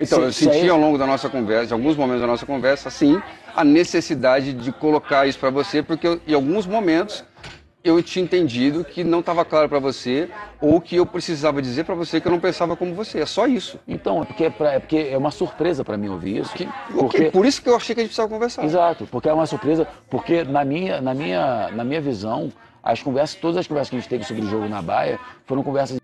Então, se, eu senti aí... ao longo da nossa conversa, em alguns momentos da nossa conversa, sim, a necessidade de colocar isso para você, porque eu, em alguns momentos eu tinha entendido que não estava claro para você ou que eu precisava dizer para você que eu não pensava como você. É só isso. Então, é porque é, pra, é porque é uma surpresa para mim ouvir isso. Que, porque... Por isso que eu achei que a gente precisava conversar. Exato, porque é uma surpresa, porque na minha, na minha, na minha visão, as conversas, todas as conversas que a gente teve sobre o jogo na Baia foram conversas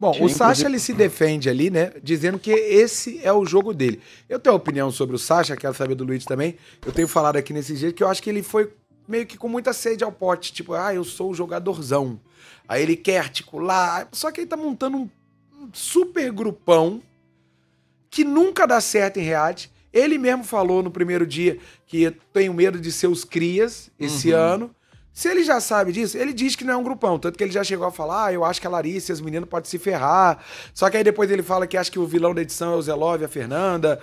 Bom, Tinha, o Sasha inclusive... ele se né? defende ali, né? Dizendo que esse é o jogo dele. Eu tenho opinião sobre o Sasha, quero saber do Luiz também. Eu tenho falado aqui nesse jeito que eu acho que ele foi meio que com muita sede ao pote. Tipo, ah, eu sou o jogadorzão. Aí ele quer articular. Só que ele tá montando um super grupão que nunca dá certo em reality. Ele mesmo falou no primeiro dia que eu tenho medo de ser os crias esse uhum. ano. Se ele já sabe disso, ele diz que não é um grupão. Tanto que ele já chegou a falar, ah, eu acho que a Larissa e os meninos podem se ferrar. Só que aí depois ele fala que acha que o vilão da edição é o e a Fernanda.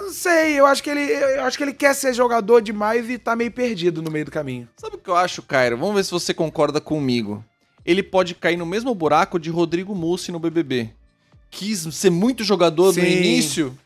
não sei, eu acho que ele, eu acho que ele quer ser jogador demais e tá meio perdido no meio do caminho. Sabe o que eu acho, Cairo? Vamos ver se você concorda comigo. Ele pode cair no mesmo buraco de Rodrigo Mussi no BBB. Quis ser muito jogador Sim. no início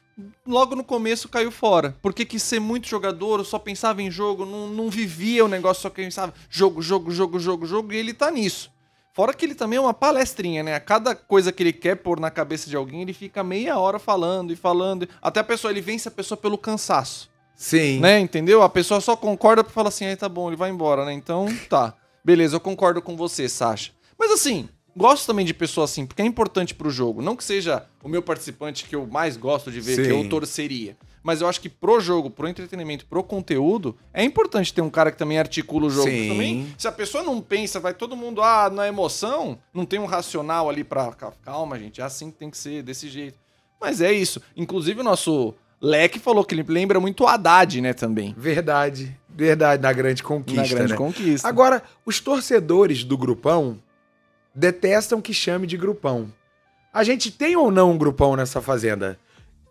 logo no começo caiu fora. Porque quis ser muito jogador, só pensava em jogo, não, não vivia o negócio, só pensava jogo, jogo, jogo, jogo, jogo, e ele tá nisso. Fora que ele também é uma palestrinha, né? A cada coisa que ele quer pôr na cabeça de alguém, ele fica meia hora falando e falando. Até a pessoa, ele vence a pessoa pelo cansaço. Sim. Né? Entendeu? A pessoa só concorda pra falar assim, aí tá bom, ele vai embora, né? Então, tá. Beleza, eu concordo com você, Sasha. Mas assim, gosto também de pessoa assim, porque é importante pro jogo. Não que seja o meu participante que eu mais gosto de ver, Sim. que eu torceria. Mas eu acho que pro jogo, pro entretenimento, pro conteúdo, é importante ter um cara que também articula o jogo. Sim. Também, se a pessoa não pensa, vai todo mundo ah, na é emoção, não tem um racional ali pra. Calma, gente, é assim que tem que ser, desse jeito. Mas é isso. Inclusive o nosso Leque falou que ele lembra muito o Haddad, né, também. Verdade, verdade, na grande conquista. Na grande né? conquista. Agora, os torcedores do grupão detestam que chame de grupão. A gente tem ou não um grupão nessa fazenda?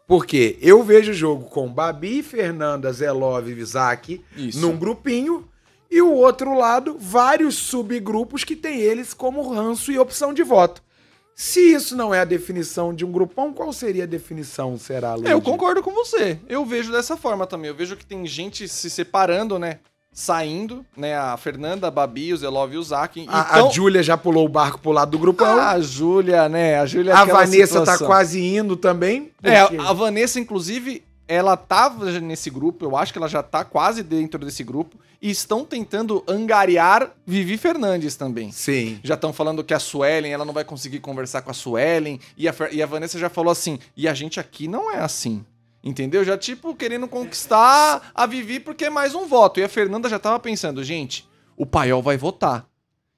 Porque eu vejo o jogo com Babi, Fernanda, Zelov e Isaac Isso. num grupinho e o outro lado, vários subgrupos que tem eles como ranço e opção de voto. Se isso não é a definição de um grupão, qual seria a definição, será, é, eu concordo com você. Eu vejo dessa forma também. Eu vejo que tem gente se separando, né? saindo, né? A Fernanda, a Babi, o Zelov e o Zac. Então... A, Júlia já pulou o barco pro lado do grupão. Ah, a Júlia, né? A Júlia é A Vanessa tá situação. tá quase indo também. Porque... É, a Vanessa, inclusive, ela tava nesse grupo, eu acho que ela já tá quase dentro desse grupo. E estão tentando angariar Vivi Fernandes também. Sim. Já estão falando que a Suelen, ela não vai conseguir conversar com a Suelen. E a, e a Vanessa já falou assim: e a gente aqui não é assim. Entendeu? Já, tipo, querendo conquistar a Vivi porque é mais um voto. E a Fernanda já tava pensando, gente, o paiol vai votar.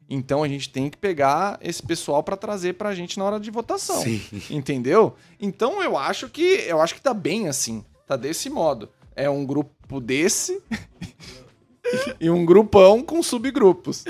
Então a gente tem que pegar esse pessoal para trazer pra gente na hora de votação. Sim. Entendeu? Então eu acho que eu acho que tá bem assim, tá desse modo. É um grupo desse e um grupão com subgrupos.